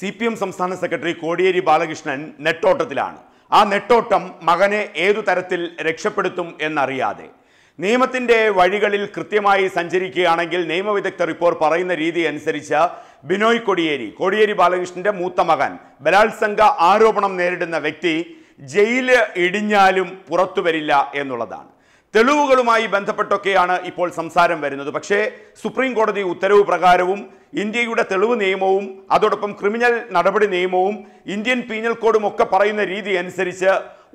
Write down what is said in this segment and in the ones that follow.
C P M സംസ്ഥാന secretary Kodiyeri Balakrishnan നെട്ടോട്ടത്തിലാണ് ആ നെട്ടോട്ടം മകനെ ഏതു തരത്തിൽ രക്ഷപ്പെടുത്തും എന്നറിയാതെ നിയമത്തിൻ്റെ വഴികളിൽ കൃത്യമായി സഞ്ചരിക്കുകയാണെങ്കിൽ നിയമവിദഗ്ധ റിപ്പോർട്ട് പറയുന്ന രീതി അനുസരിച്ച് ബിനോയ് കൊടിയേരി കോടിയേരി ബാലകൃഷ്ണന്റെ മൂത്ത മകൻ ബലാത്സംഗ ആരോപണം നേരിടുന്ന വ്യക്തി ജയിലിൽ ഇടിഞ്ഞാലും പുറത്തു വരില്ല എന്നുള്ളതാണ് തെളിവുകളുമായി ബന്ധപ്പെട്ടൊക്കെയാണ് ഇപ്പോൾ സംസാരം വരുന്നത് പക്ഷേ സുപ്രീം കോടതി ഉത്തരവ് പ്രകാരവും ഇന്ത്യയുടെ തെളിവ് നിയമവും അതോടൊപ്പം ക്രിമിനൽ നടപടി നിയമവും ഇന്ത്യൻ പീനൽ കോഡും ഒക്കെ പറയുന്ന രീതി അനുസരിച്ച്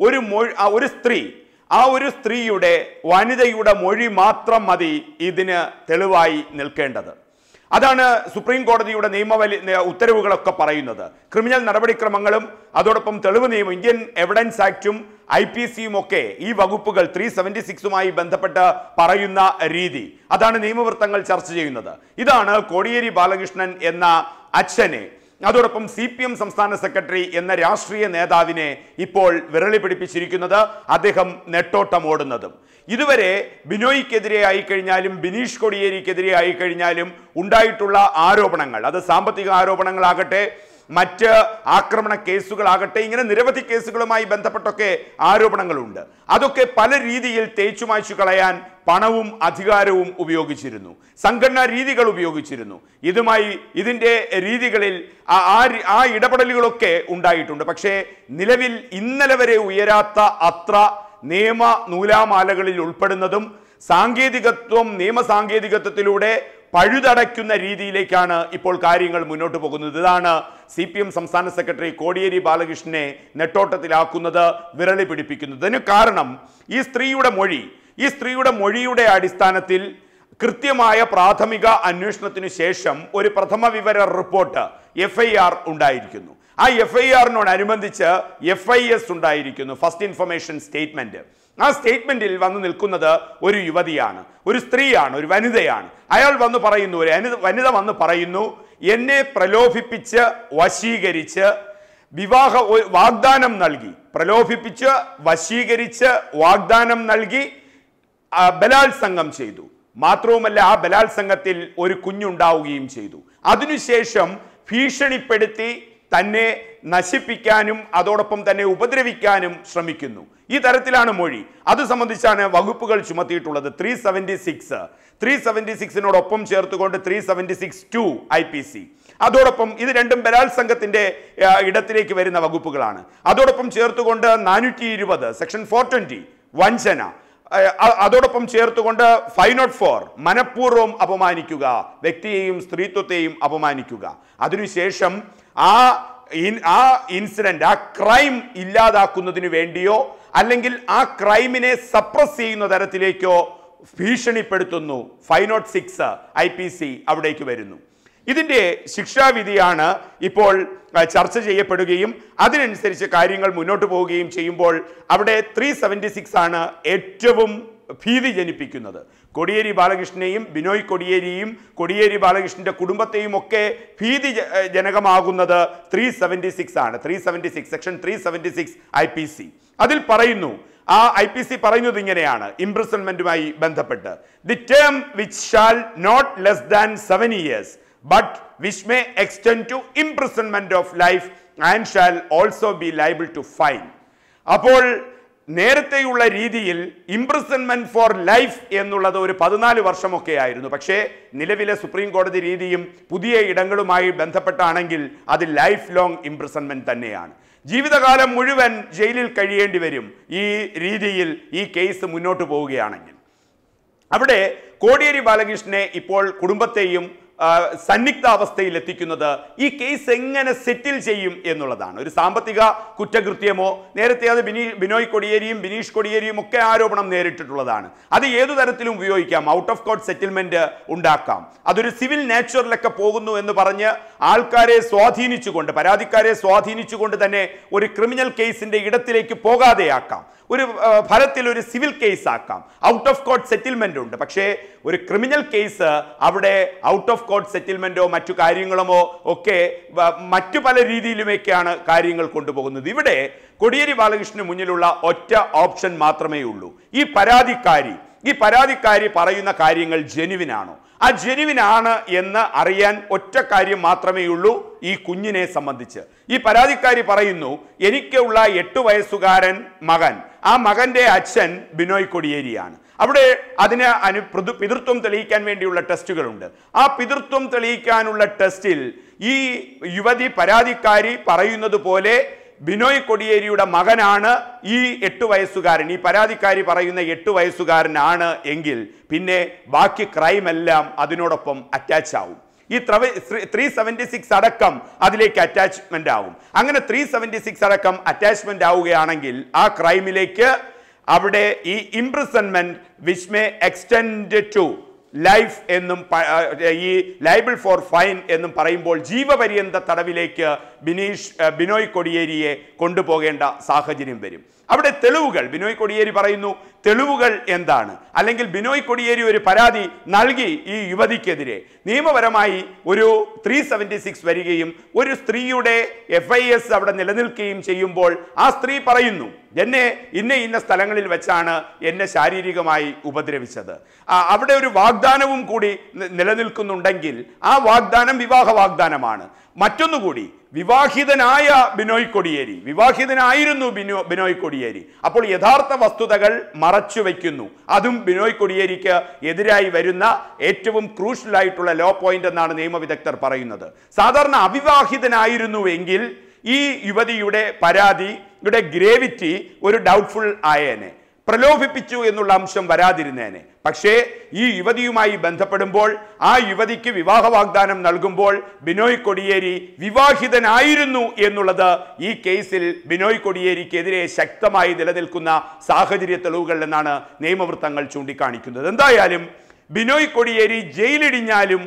ഒരു മൊഴി ഒരു സ്ത്രീ ആ ഒരു സ്ത്രീയുടെ വനിതയുടെ മൊഴി മാത്രം മതി ഇതിന് തെളിവായി നിൽക്കേണ്ടത് അതാണ് സുപ്രീം കോടതിയുടെ നിയമവലി ഉത്തരവുകളൊക്കെ പറയുന്നത് ക്രിമിനൽ നടപടിക്രമങ്ങളും അതോടൊപ്പം തെളിവ് നിയമം ഇന്ത്യൻ എവിഡൻസ് ആക്റ്റും ഐ പി സിയും ഒക്കെ ഈ വകുപ്പുകൾ ത്രീ സെവൻറ്റി സിക്സുമായി ബന്ധപ്പെട്ട് പറയുന്ന രീതി അതാണ് നിയമവൃത്തങ്ങൾ ചർച്ച ചെയ്യുന്നത് ഇതാണ് കോടിയേരി ബാലകൃഷ്ണൻ എന്ന അച്ഛനെ അതോടൊപ്പം സി പി എം സംസ്ഥാന സെക്രട്ടറി എന്ന രാഷ്ട്രീയ നേതാവിനെ ഇപ്പോൾ വിരളി പിടിപ്പിച്ചിരിക്കുന്നത് അദ്ദേഹം നെട്ടോട്ടമോടുന്നതും ഇതുവരെ ബിനോയ്ക്കെതിരെ ആയിക്കഴിഞ്ഞാലും ബിനീഷ് കൊടിയേരിക്കെതിരെ ആയിക്കഴിഞ്ഞാലും ഉണ്ടായിട്ടുള്ള ആരോപണങ്ങൾ അത് സാമ്പത്തിക ആരോപണങ്ങളാകട്ടെ മറ്റ് ആക്രമണ കേസുകളാകട്ടെ ഇങ്ങനെ നിരവധി കേസുകളുമായി ബന്ധപ്പെട്ടൊക്കെ ആരോപണങ്ങളുണ്ട് അതൊക്കെ പല രീതിയിൽ തേച്ചുമാച്ചു കളയാൻ പണവും അധികാരവും ഉപയോഗിച്ചിരുന്നു സംഘടനാ രീതികൾ ഉപയോഗിച്ചിരുന്നു ഇതുമായി ഇതിൻ്റെ രീതികളിൽ ആ ആ ഇടപെടലുകളൊക്കെ ഉണ്ടായിട്ടുണ്ട് പക്ഷേ നിലവിൽ ഇന്നലെ വരെ ഉയരാത്ത അത്ര നിയമ നൂലാമാലകളിൽ ഉൾപ്പെടുന്നതും സാങ്കേതികത്വം നിയമസാങ്കേതികത്വത്തിലൂടെ പഴുതടയ്ക്കുന്ന രീതിയിലേക്കാണ് ഇപ്പോൾ കാര്യങ്ങൾ മുന്നോട്ട് പോകുന്നത് ഇതാണ് സി പി എം സംസ്ഥാന സെക്രട്ടറി കോടിയേരി ബാലകൃഷ്ണനെ നെട്ടോട്ടത്തിലാക്കുന്നത് വിരളി പിടിപ്പിക്കുന്നതിന് കാരണം ഈ സ്ത്രീയുടെ മൊഴി ഈ സ്ത്രീയുടെ മൊഴിയുടെ അടിസ്ഥാനത്തിൽ കൃത്യമായ പ്രാഥമിക അന്വേഷണത്തിനു ശേഷം ഒരു പ്രഥമ വിവര റിപ്പോർട്ട് എഫ് ഉണ്ടായിരിക്കുന്നു ആ എഫ് ഐ ആറിനോടനുബന്ധിച്ച് എഫ് ഐ എസ് ഉണ്ടായിരിക്കുന്നു ഫസ്റ്റ് ഇൻഫർമേഷൻ സ്റ്റേറ്റ്മെന്റ് ആ സ്റ്റേറ്റ്മെന്റിൽ വന്ന് നിൽക്കുന്നത് ഒരു യുവതിയാണ് ഒരു സ്ത്രീയാണ് ഒരു വനിതയാണ് അയാൾ വന്ന് പറയുന്നു ഒരു വനിത വന്ന് പറയുന്നു എന്നെ പ്രലോഭിപ്പിച്ച് വശീകരിച്ച് വിവാഹ വാഗ്ദാനം നൽകി പ്രലോഭിപ്പിച്ച് വശീകരിച്ച് വാഗ്ദാനം നൽകി ബലാത്സംഗം ചെയ്തു മാത്രവുമല്ല ആ ബലാത്സംഗത്തിൽ ഒരു കുഞ്ഞുണ്ടാവുകയും ചെയ്തു അതിനുശേഷം ഭീഷണിപ്പെടുത്തി തന്നെ നശിപ്പിക്കാനും അതോടൊപ്പം തന്നെ ഉപദ്രവിക്കാനും ശ്രമിക്കുന്നു ഈ തരത്തിലാണ് മൊഴി അത് സംബന്ധിച്ചാണ് വകുപ്പുകൾ ചുമത്തിയിട്ടുള്ളത് three seventy six three seventy സിക്സിനോടൊപ്പം ചേർത്തുകൊണ്ട് three seventy six two I P C അതോടൊപ്പം ഇത് രണ്ടും ബലാത്സംഗത്തിൻ്റെ ഇടത്തിലേക്ക് വരുന്ന വകുപ്പുകളാണ് അതോടൊപ്പം ചേർത്തുകൊണ്ട് നാനൂറ്റി ഇരുപത് സെക്ഷൻ ഫോർ ട്വൻറ്റി വഞ്ചന അതോടൊപ്പം ചേർത്തുകൊണ്ട് ഫൈവ് നോട്ട് ഫോർ മനഃപൂർവ്വം അപമാനിക്കുക വ്യക്തിയെയും സ്ത്രീത്വത്തെയും അപമാനിക്കുക അതിനുശേഷം ആ ആ ഇൻസിഡന്റ് ആ ക്രൈം ഇല്ലാതാക്കുന്നതിന് വേണ്ടിയോ അല്ലെങ്കിൽ ആ ക്രൈമിനെ സപ്രസ് ചെയ്യുന്ന തരത്തിലേക്കോ ഭീഷണിപ്പെടുത്തുന്നു five nought six I P C അവിടേക്ക് വരുന്നു ഇതിൻ്റെ ശിക്ഷാവിധിയാണ് ഇപ്പോൾ ചർച്ച ചെയ്യപ്പെടുകയും അതിനനുസരിച്ച് കാര്യങ്ങൾ മുന്നോട്ട് പോവുകയും ചെയ്യുമ്പോൾ അവിടെ ത്രീ സെവൻറ്റി സിക്സ് ആണ് ഏറ്റവും ഭീതി ജനിപ്പിക്കുന്നത് കൊടിയേരി ബാലകൃഷ്ണനെയും ബിനോയ് കൊടിയേരിയും കൊടിയേരി ബാലകൃഷ്ണൻ്റെ കുടുംബത്തെയും ഒക്കെ ഭീതി ജനകമാകുന്നത് ത്രീ സെവൻറ്റി സിക്സ് ആണ് three seventy six section three seventy six I P C അതിൽ പറയുന്നു ആ ഐ പി സി പറയുന്നത് ഇങ്ങനെയാണ് ഇംപ്രിസൺമെൻറ്റുമായി ബന്ധപ്പെട്ട് the term which shall not less than seven years but which may extend to imprisonment of life and shall also be liable to fine അപ്പോൾ നേരത്തെയുള്ള രീതിയിൽ ഇംപ്രിസൺമെന്റ് ഫോർ ലൈഫ് എന്നുള്ളത് ഒരു പതിനാല് വർഷമൊക്കെ ആയിരുന്നു പക്ഷേ നിലവിലെ സുപ്രീം കോടതി രീതിയും പുതിയ ഇടങ്ങളുമായി ബന്ധപ്പെട്ടാണെങ്കിൽ അത് ലൈഫ് ലോങ് ഇംപ്രിസൺമെന്റ് തന്നെയാണ് ജീവിതകാലം മുഴുവൻ ജയിലിൽ കഴിയേണ്ടി വരും ഈ രീതിയിൽ ഈ കേസ് മുന്നോട്ട് പോവുകയാണെങ്കിൽ അവിടെ കോടിയേരി ബാലകൃഷ്ണനെ ഇപ്പോൾ കുടുംബത്തെയും സന്നിഗ്ധാവസ്ഥയിൽ എത്തിക്കുന്നത് ഈ കേസ് എങ്ങനെ സെറ്റിൽ ചെയ്യും എന്നുള്ളതാണ് ഒരു സാമ്പത്തിക കുറ്റകൃത്യമോ നേരത്തെ അത് ബിനി ബിനോയ് കൊടിയേരിയും ബിനീഷ് കൊടിയേരിയും ഒക്കെ ആരോപണം നേരിട്ടിട്ടുള്ളതാണ് അത് ഏതു തരത്തിലും ഉപയോഗിക്കാം ഔട്ട് ഓഫ് കോർട്ട് സെറ്റിൽമെന്റ് ഉണ്ടാക്കാം അതൊരു സിവിൽ നാച്ചുറലൊക്കെ പോകുന്നു എന്ന് പറഞ്ഞ് ആൾക്കാരെ സ്വാധീനിച്ചുകൊണ്ട് പരാതിക്കാരെ സ്വാധീനിച്ചുകൊണ്ട് തന്നെ ഒരു ക്രിമിനൽ കേസിന്റെ ഇടത്തിലേക്ക് പോകാതെയാക്കാം ഒരു ഫലത്തിൽ ഒരു സിവിൽ കേസ് ആക്കാം ഔട്ട് ഓഫ് കോർട്ട് സെറ്റിൽമെന്റ് ഉണ്ട് പക്ഷേ ഒരു ക്രിമിനൽ കേസ് അവിടെ ഔട്ട് ഓഫ് കോർട്ട് സെറ്റിൽമെൻറ്റോ മറ്റു കാര്യങ്ങളുമോ ഒക്കെ മറ്റു പല രീതിയിലുമൊക്കെയാണ് കാര്യങ്ങൾ കൊണ്ടുപോകുന്നത് ഇവിടെ കൊടിയേരി ബാലകൃഷ്ണന് മുന്നിലുള്ള ഒറ്റ ഓപ്ഷൻ മാത്രമേ ഉള്ളൂ ഈ പരാതിക്കാരി ഈ പരാതിക്കാരി പറയുന്ന കാര്യങ്ങൾ ജെനുവിനാണോ ആ ജെനുവിനാണ് എന്ന് അറിയാൻ ഒറ്റ കാര്യം മാത്രമേ ഉള്ളൂ ഈ കുഞ്ഞിനെ സംബന്ധിച്ച് ഈ പരാതിക്കാരി പറയുന്നു എനിക്കുള്ള എട്ട് വയസ്സുകാരൻ മകൻ ആ മകൻ്റെ അച്ഛൻ ബിനോയ് കൊടിയേരിയാണ് അവിടെ അതിന് അനു പിതൃ പിതൃത്വം തെളിയിക്കാൻ വേണ്ടിയുള്ള ടെസ്റ്റുകളുണ്ട് ആ പിതൃത്വം തെളിയിക്കാനുള്ള ടെസ്റ്റിൽ ഈ യുവതി പരാതിക്കാരി പറയുന്നത് പോലെ ബിനോയ് കൊടിയേരിയുടെ മകനാണ് ഈ എട്ട് വയസ്സുകാരൻ ഈ പരാതിക്കാരി പറയുന്ന എട്ട് വയസ്സുകാരനാണ് എങ്കിൽ പിന്നെ ബാക്കി ക്രൈം എല്ലാം അതിനോടൊപ്പം അറ്റാച്ച് ആവും ഈ ത്രീ സെവൻറ്റി സിക്സ് അടക്കം അതിലേക്ക് അറ്റാച്ച്മെൻ്റ് ആവും അങ്ങനെ ത്രീ സെവൻറ്റി സിക്സ് അടക്കം അറ്റാച്ച്മെൻ്റ് ആവുകയാണെങ്കിൽ ആ ക്രൈമിലേക്ക് അവിടെ ഈ imprisonment which may extend to life എന്നും ഈ ലൈബിൾ ഫോർ ഫൈൻ എന്നും പറയുമ്പോൾ ജീവപര്യന്ത തടവിലേക്ക് ബിനീഷ് ബിനോയ് കൊടിയേരിയെ കൊണ്ടുപോകേണ്ട സാഹചര്യം വരും അവിടെ തെളിവുകൾ ബിനോയ് കൊടിയേരി പറയുന്നു തെളിവുകൾ എന്താണ് അല്ലെങ്കിൽ ബിനോയ് കൊടിയേരി ഒരു പരാതി നൽകി ഈ യുവതിക്കെതിരെ നിയമപരമായി ഒരു ത്രീ സെവൻറ്റി സിക്സ് വരികയും ഒരു സ്ത്രീയുടെ എഫ് ഐ എസ് അവിടെ നിലനിൽക്കുകയും ചെയ്യുമ്പോൾ ആ സ്ത്രീ പറയുന്നു എന്നെ ഇന്ന ഇന്ന സ്ഥലങ്ങളിൽ വെച്ചാണ് എന്നെ ശാരീരികമായി ഉപദ്രവിച്ചത് അവിടെ ഒരു വാഗ്ദാനവും കൂടി നിലനിൽക്കുന്നുണ്ടെങ്കിൽ ആ വാഗ്ദാനം വിവാഹ വാഗ്ദാനമാണ് മറ്റൊന്നുകൂടി വിവാഹിതനായ ബിനോയ് കൊടിയേരി വിവാഹിതനായിരുന്നു ബിനോ ബിനോയ് കൊടിയേരി അപ്പോൾ യഥാർത്ഥ വസ്തുതകൾ മറച്ചു വയ്ക്കുന്നു അതും ബിനോയ് കൊടിയേരിക്ക് എതിരായി വരുന്ന ഏറ്റവും ക്രൂഷ്യലായിട്ടുള്ള ലോ പോയിന്റ് എന്നാണ് നിയമവിദഗ്ധർ പറയുന്നത് സാധാരണ അവിവാഹിതനായിരുന്നു എങ്കിൽ ഈ യുവതിയുടെ പരാതിയുടെ ഗ്രേവിറ്റി ഒരു ഡൗട്ട്ഫുൾ ആയേനെ പ്രലോഭിപ്പിച്ചു എന്നുള്ള അംശം വരാതിരുന്നേനെ പക്ഷേ ഈ യുവതിയുമായി ബന്ധപ്പെടുമ്പോൾ ആ യുവതിക്ക് വിവാഹ വാഗ്ദാനം നൽകുമ്പോൾ ബിനോയ് കൊടിയേരി വിവാഹിതനായിരുന്നു എന്നുള്ളത് ഈ കേസിൽ ബിനോയ് കൊടിയേരിക്കെതിരെ ശക്തമായി നിലനിൽക്കുന്ന സാഹചര്യ തെളിവുകൾ എന്നാണ് നിയമവൃത്തങ്ങൾ ചൂണ്ടിക്കാണിക്കുന്നത് എന്തായാലും ബിനോയ് കൊടിയേരി ജയിലിടിഞ്ഞാലും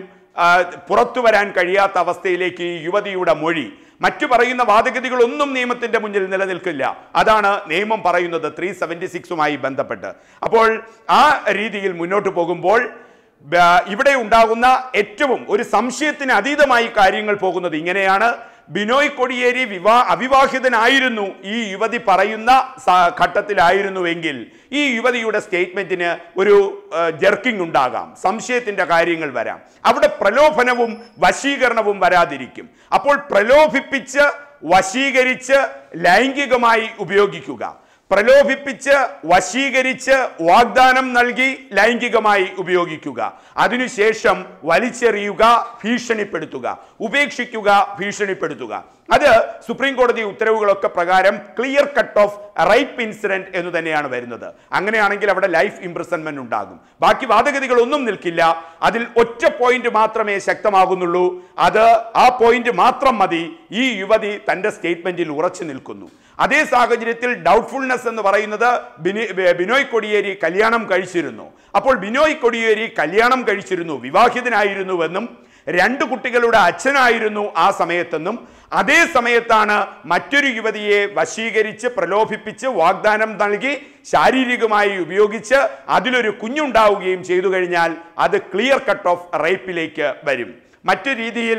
പുറത്തു വരാൻ കഴിയാത്ത അവസ്ഥയിലേക്ക് ഈ യുവതിയുടെ മൊഴി മറ്റു പറയുന്ന വാദഗതികളൊന്നും നിയമത്തിന്റെ മുന്നിൽ നിലനിൽക്കില്ല അതാണ് നിയമം പറയുന്നത് ത്രീ സെവൻറ്റി സിക്സുമായി ബന്ധപ്പെട്ട് അപ്പോൾ ആ രീതിയിൽ മുന്നോട്ട് പോകുമ്പോൾ ഇവിടെ ഉണ്ടാകുന്ന ഏറ്റവും ഒരു സംശയത്തിന് അതീതമായി കാര്യങ്ങൾ പോകുന്നത് ഇങ്ങനെയാണ് ബിനോയ് കൊടിയേരി വിവാ അവിവാഹിതനായിരുന്നു ഈ യുവതി പറയുന്ന ഘട്ടത്തിലായിരുന്നുവെങ്കിൽ ഈ യുവതിയുടെ സ്റ്റേറ്റ്മെന്റിന് ഒരു ജർക്കിംഗ് ഉണ്ടാകാം സംശയത്തിന്റെ കാര്യങ്ങൾ വരാം അവിടെ പ്രലോഭനവും വശീകരണവും വരാതിരിക്കും അപ്പോൾ പ്രലോഭിപ്പിച്ച് വശീകരിച്ച് ലൈംഗികമായി ഉപയോഗിക്കുക പ്രലോഭിപ്പിച്ച് വശീകരിച്ച് വാഗ്ദാനം നൽകി ലൈംഗികമായി ഉപയോഗിക്കുക അതിനുശേഷം വലിച്ചെറിയുക ഭീഷണിപ്പെടുത്തുക ഉപേക്ഷിക്കുക ഭീഷണിപ്പെടുത്തുക അത് സുപ്രീം കോടതി ഉത്തരവുകളൊക്കെ പ്രകാരം clear cut of rape incident എന്ന് തന്നെയാണ് വരുന്നത് അങ്ങനെയാണെങ്കിൽ അവിടെ ലൈഫ് ഇംപ്രിസൺമെന്റ് ഉണ്ടാകും ബാക്കി വാദഗതികളൊന്നും നിൽക്കില്ല അതിൽ ഒറ്റ പോയിന്റ് മാത്രമേ ശക്തമാകുന്നുള്ളൂ അത് ആ പോയിന്റ് മാത്രം മതി ഈ യുവതി തന്റെ സ്റ്റേറ്റ്മെന്റിൽ ഉറച്ചു നിൽക്കുന്നു അതേ സാഹചര്യത്തിൽ ഡൗട്ട്ഫുൾനെസ് എന്ന് പറയുന്നത് ബിനോയ് കൊടിയേരി കല്യാണം കഴിച്ചിരുന്നു അപ്പോൾ ബിനോയ് കൊടിയേരി കല്യാണം കഴിച്ചിരുന്നു വിവാഹിതനായിരുന്നുവെന്നും രണ്ട് കുട്ടികളുടെ അച്ഛനായിരുന്നു ആ സമയത്തെന്നും അതേ സമയത്താണ് മറ്റൊരു യുവതിയെ വശീകരിച്ച് പ്രലോഭിപ്പിച്ച് വാഗ്ദാനം നൽകി ശാരീരികമായി ഉപയോഗിച്ച് അതിലൊരു കുഞ്ഞുണ്ടാവുകയും ചെയ്തു കഴിഞ്ഞാൽ അത് ക്ലിയർ കട്ട് ഓഫ് റേപ്പിലേക്ക് വരും മറ്റു രീതിയിൽ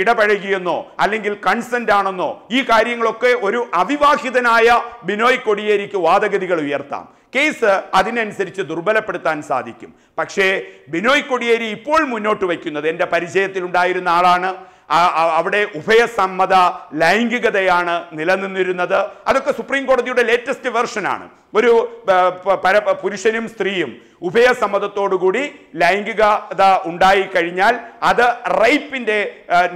ഇടപഴകിയെന്നോ അല്ലെങ്കിൽ കൺസെൻ്റ് ആണെന്നോ ഈ കാര്യങ്ങളൊക്കെ ഒരു അവിവാഹിതനായ ബിനോയ് കൊടിയേരിക്ക് വാദഗതികൾ ഉയർത്താം കേസ് അതിനനുസരിച്ച് ദുർബലപ്പെടുത്താൻ സാധിക്കും പക്ഷേ ബിനോയ് കൊടിയേരി ഇപ്പോൾ മുന്നോട്ട് വയ്ക്കുന്നത് എൻ്റെ പരിചയത്തിലുണ്ടായിരുന്ന ആളാണ് അവിടെ ഉഭയസമ്മത ലൈംഗികതയാണ് നിലനിന്നിരുന്നത് അതൊക്കെ സുപ്രീം കോടതിയുടെ ലേറ്റസ്റ്റ് വെർഷനാണ് ഒരു പുരുഷനും സ്ത്രീയും ഉഭയസമ്മതത്തോടുകൂടി ലൈംഗികത ഉണ്ടായി കഴിഞ്ഞാൽ അത് റൈപ്പിന്റെ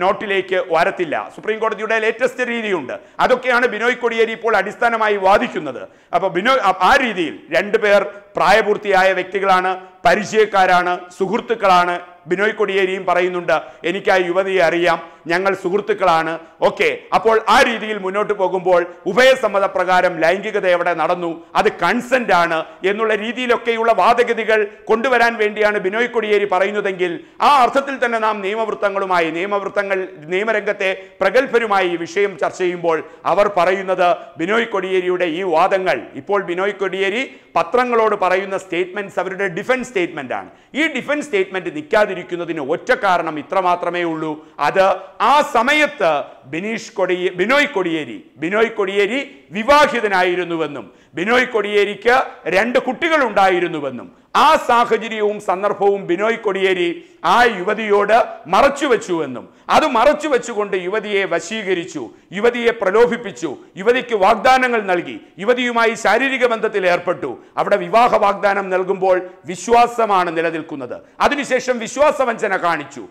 നോട്ടിലേക്ക് വരത്തില്ല സുപ്രീം കോടതിയുടെ ലേറ്റസ്റ്റ് രീതിയുണ്ട് അതൊക്കെയാണ് ബിനോയ് കൊടിയേരി ഇപ്പോൾ അടിസ്ഥാനമായി വാദിക്കുന്നത് അപ്പോൾ ബിനോയ് ആ രീതിയിൽ രണ്ടുപേർ പ്രായപൂർത്തിയായ വ്യക്തികളാണ് പരിചയക്കാരാണ് സുഹൃത്തുക്കളാണ് ബിനോയ് കൊടിയേരിയും പറയുന്നുണ്ട് എനിക്ക് ആ യുവതിയെ അറിയാം ഞങ്ങൾ സുഹൃത്തുക്കളാണ് ഓക്കെ അപ്പോൾ ആ രീതിയിൽ മുന്നോട്ട് പോകുമ്പോൾ ഉഭയസമ്മത പ്രകാരം ലൈംഗികത എവിടെ നടന്നു അത് കൺസെന്റ് ആണ് എന്നുള്ള രീതിയിലൊക്കെയുള്ള വാദഗതികൾ കൊണ്ടുവരാൻ വേണ്ടിയാണ് ബിനോയ് കൊടിയേരി പറയുന്നതെങ്കിൽ ആ അർത്ഥത്തിൽ തന്നെ നാം നിയമവൃത്തങ്ങളുമായി നിയമവൃത്തങ്ങൾ നിയമരംഗത്തെ പ്രഗത്ഭരുമായി ഈ വിഷയം ചർച്ച ചെയ്യുമ്പോൾ അവർ പറയുന്നത് ബിനോയ് കൊടിയേരിയുടെ ഈ വാദങ്ങൾ ഇപ്പോൾ ബിനോയ് കൊടിയേരി പത്രങ്ങളോട് പറയുന്ന സ്റ്റേറ്റ്മെന്റ്സ് അവരുടെ ഡിഫൻസ് സ്റ്റേറ്റ്മെന്റ് ആണ് ഈ ഡിഫൻസ് സ്റ്റേറ്റ്മെന്റ് നിൽക്കാതിരിക്കുന്നതിന് ഒറ്റ കാരണം ഇത്ര മാത്രമേ ഉള്ളൂ അത് ആ സമയത്ത് ബിനീഷ് കൊടിയേ ബിനോയ് കൊടിയേരി ബിനോയ് കൊടിയേരി വിവാഹിതനായിരുന്നുവെന്നും ബിനോയ് കൊടിയേരിക്ക് രണ്ട് കുട്ടികൾ ഉണ്ടായിരുന്നുവെന്നും ആ സാഹചര്യവും സന്ദർഭവും ബിനോയ് കൊടിയേരി ആ യുവതിയോട് മറച്ചു വെച്ചുവെന്നും അത് മറച്ചു വെച്ചുകൊണ്ട് യുവതിയെ വശീകരിച്ചു യുവതിയെ പ്രലോഭിപ്പിച്ചു യുവതിക്ക് വാഗ്ദാനങ്ങൾ നൽകി യുവതിയുമായി ശാരീരിക ബന്ധത്തിൽ ഏർപ്പെട്ടു അവിടെ വിവാഹ വാഗ്ദാനം നൽകുമ്പോൾ വിശ്വാസമാണ് നിലനിൽക്കുന്നത് അതിനുശേഷം വിശ്വാസവഞ്ചന കാണിച്ചു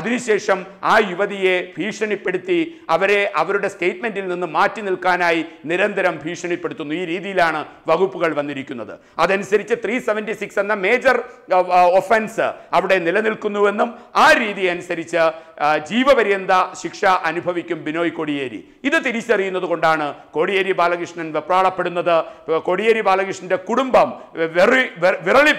അതിനുശേഷം ആ യുവതിയെ ഭീഷണിപ്പെടുത്തി അവരെ അവരുടെ സ്റ്റേറ്റ്മെൻറ്റിൽ നിന്ന് മാറ്റി നിൽക്കാനായി നിരന്തരം ഭീഷണിപ്പെടുത്തുന്നു ഈ രീതിയിലാണ് വകുപ്പുകൾ വന്നിരിക്കുന്നത് അതനുസരിച്ച് ത്രീ സെവൻറ്റി സിക്സ് എന്ന മേജർ ഒഫൻസ് അവിടെ നിലനിൽക്കുന്നുവെന്നും ആ രീതി അനുസരിച്ച് ജീവപര്യന്ത ശിക്ഷ അനുഭവിക്കും ബിനോയ് കോടിയേരി ഇത് തിരിച്ചറിയുന്നത് കൊണ്ടാണ് കോടിയേരി ബാലകൃഷ്ണൻ വെപ്രാളപ്പെടുന്നത് കോടിയേരി ബാലകൃഷ്ണൻ്റെ കുടുംബം വെറി വിറളി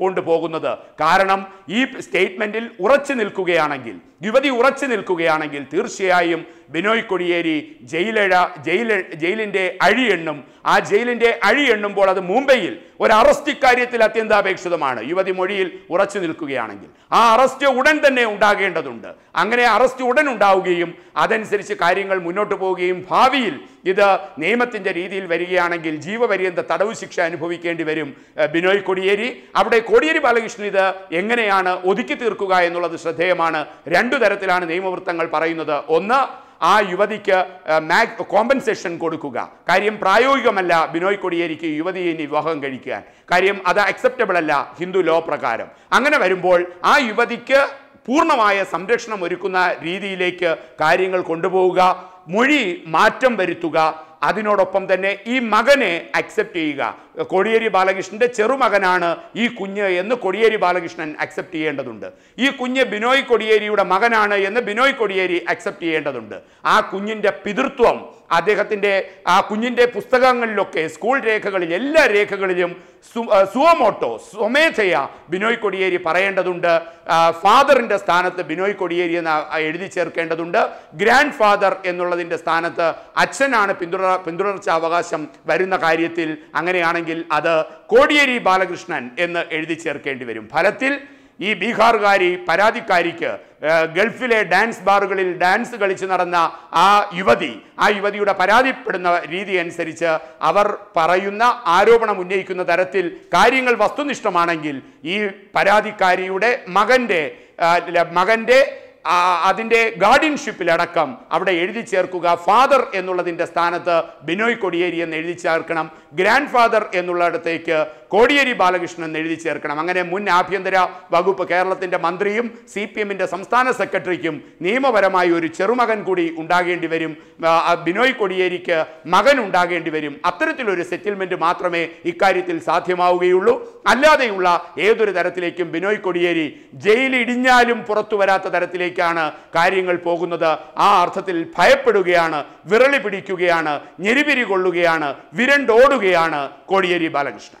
പൂണ്ടു പോകുന്നത് കാരണം ഈ സ്റ്റേറ്റ്മെൻറ്റിൽ ഉറച്ചു നിൽക്കുകയാണെങ്കിൽ യുവതി ഉറച്ചു നിൽക്കുകയാണെങ്കിൽ തീർച്ചയായും ബിനോയ് കൊടിയേരി ജയിലഴ ജയിൽ ജയിലിൻ്റെ അഴിയെണ്ണും ആ ജയിലിൻ്റെ അഴിയെണ്ണുമ്പോൾ അത് മുംബൈയിൽ ഒരു അറസ്റ്റ് കാര്യത്തിൽ അത്യന്താപേക്ഷിതമാണ് യുവതി മൊഴിയിൽ ഉറച്ചു നിൽക്കുകയാണെങ്കിൽ ആ അറസ്റ്റ് ഉടൻ തന്നെ ഉണ്ടാകേണ്ടതുണ്ട് അങ്ങനെ അറസ്റ്റ് ഉടൻ ഉണ്ടാവുകയും അതനുസരിച്ച് കാര്യങ്ങൾ മുന്നോട്ട് പോവുകയും ഭാവിയിൽ ഇത് നിയമത്തിൻ്റെ രീതിയിൽ വരികയാണെങ്കിൽ ജീവപര്യന്ത തടവ് ശിക്ഷ അനുഭവിക്കേണ്ടി വരും ബിനോയ് കോടിയേരി അവിടെ കോടിയേരി ബാലകൃഷ്ണൻ ഇത് എങ്ങനെയാണ് ഒതുക്കി തീർക്കുക എന്നുള്ളത് ശ്രദ്ധേയമാണ് രണ്ടു തരത്തിലാണ് നിയമവൃത്തങ്ങൾ പറയുന്നത് ഒന്ന് ആ യുവതിക്ക് മാക് കോമ്പൻസേഷൻ കൊടുക്കുക കാര്യം പ്രായോഗികമല്ല ബിനോയ് കൊടിയേരിക്ക് യുവതിയെ വിവാഹം കഴിക്കാൻ കാര്യം അത് അക്സെപ്റ്റബിൾ അല്ല ഹിന്ദു ലോ പ്രകാരം അങ്ങനെ വരുമ്പോൾ ആ യുവതിക്ക് പൂർണ്ണമായ സംരക്ഷണം ഒരുക്കുന്ന രീതിയിലേക്ക് കാര്യങ്ങൾ കൊണ്ടുപോവുക മൊഴി മാറ്റം വരുത്തുക അതിനോടൊപ്പം തന്നെ ഈ മകനെ അക്സെപ്റ്റ് ചെയ്യുക കോടിയേരി ബാലകൃഷ്ണൻ്റെ ചെറുമകനാണ് ഈ കുഞ്ഞ് എന്ന് കൊടിയേരി ബാലകൃഷ്ണൻ അക്സെപ്റ്റ് ചെയ്യേണ്ടതുണ്ട് ഈ കുഞ്ഞ് ബിനോയ് കൊടിയേരിയുടെ മകനാണ് എന്ന് ബിനോയ് കൊടിയേരി അക്സെപ്റ്റ് ചെയ്യേണ്ടതുണ്ട് ആ കുഞ്ഞിൻ്റെ പിതൃത്വം അദ്ദേഹത്തിൻ്റെ ആ കുഞ്ഞിൻ്റെ പുസ്തകങ്ങളിലൊക്കെ സ്കൂൾ രേഖകളിൽ എല്ലാ രേഖകളിലും സുവമോട്ടോ സ്വമേധയ ബിനോയ് കൊടിയേരി പറയേണ്ടതുണ്ട് ഫാദറിൻ്റെ സ്ഥാനത്ത് ബിനോയ് കൊടിയേരി എന്ന് എഴുതി ചേർക്കേണ്ടതുണ്ട് ഗ്രാൻഡ് ഫാദർ എന്നുള്ളതിൻ്റെ സ്ഥാനത്ത് അച്ഛനാണ് പിന്തുടർ പിന്തുടർച്ച അവകാശം വരുന്ന കാര്യത്തിൽ അങ്ങനെയാണെങ്കിൽ ആണെങ്കിൽ അത് കോടിയേരി ബാലകൃഷ്ണൻ എന്ന് എഴുതി ചേർക്കേണ്ടി വരും ഫലത്തിൽ ഈ ബീഹാറുകാരി പരാതിക്കാരിക്ക് ഗൾഫിലെ ഡാൻസ് ബാറുകളിൽ ഡാൻസ് കളിച്ചു നടന്ന ആ യുവതി ആ യുവതിയുടെ പരാതിപ്പെടുന്ന രീതി അനുസരിച്ച് അവർ പറയുന്ന ആരോപണം ഉന്നയിക്കുന്ന തരത്തിൽ കാര്യങ്ങൾ വസ്തുനിഷ്ഠമാണെങ്കിൽ ഈ പരാതിക്കാരിയുടെ മകൻ്റെ മകൻ്റെ അതിൻ്റെ അടക്കം അവിടെ എഴുതി ചേർക്കുക ഫാദർ എന്നുള്ളതിൻ്റെ സ്ഥാനത്ത് ബിനോയ് കൊടിയേരി എന്ന് എഴുതി ചേർക്കണം ഗ്രാൻഡ് ഫാദർ എന്നുള്ളിടത്തേക്ക് കോടിയേരി ബാലകൃഷ്ണൻ എഴുതി ചേർക്കണം അങ്ങനെ മുൻ ആഭ്യന്തര വകുപ്പ് കേരളത്തിൻ്റെ മന്ത്രിയും സി പി എമ്മിൻ്റെ സംസ്ഥാന സെക്രട്ടറിക്കും നിയമപരമായി ഒരു ചെറുമകൻ കൂടി ഉണ്ടാകേണ്ടി വരും ബിനോയ് കോടിയേരിക്ക് മകൻ ഉണ്ടാകേണ്ടി വരും അത്തരത്തിലൊരു സെറ്റിൽമെൻറ്റ് മാത്രമേ ഇക്കാര്യത്തിൽ സാധ്യമാവുകയുള്ളൂ അല്ലാതെയുള്ള ഏതൊരു തരത്തിലേക്കും ബിനോയ് കോടിയേരി ജയിലിടിഞ്ഞാലും പുറത്തു വരാത്ത തരത്തിലേക്കാണ് കാര്യങ്ങൾ പോകുന്നത് ആ അർത്ഥത്തിൽ ഭയപ്പെടുകയാണ് വിരളി പിടിക്കുകയാണ് ഞെരിപിരി കൊള്ളുകയാണ് വിരണ്ടോടുകയാണ് കോടിയേരി ബാലകൃഷ്ണൻ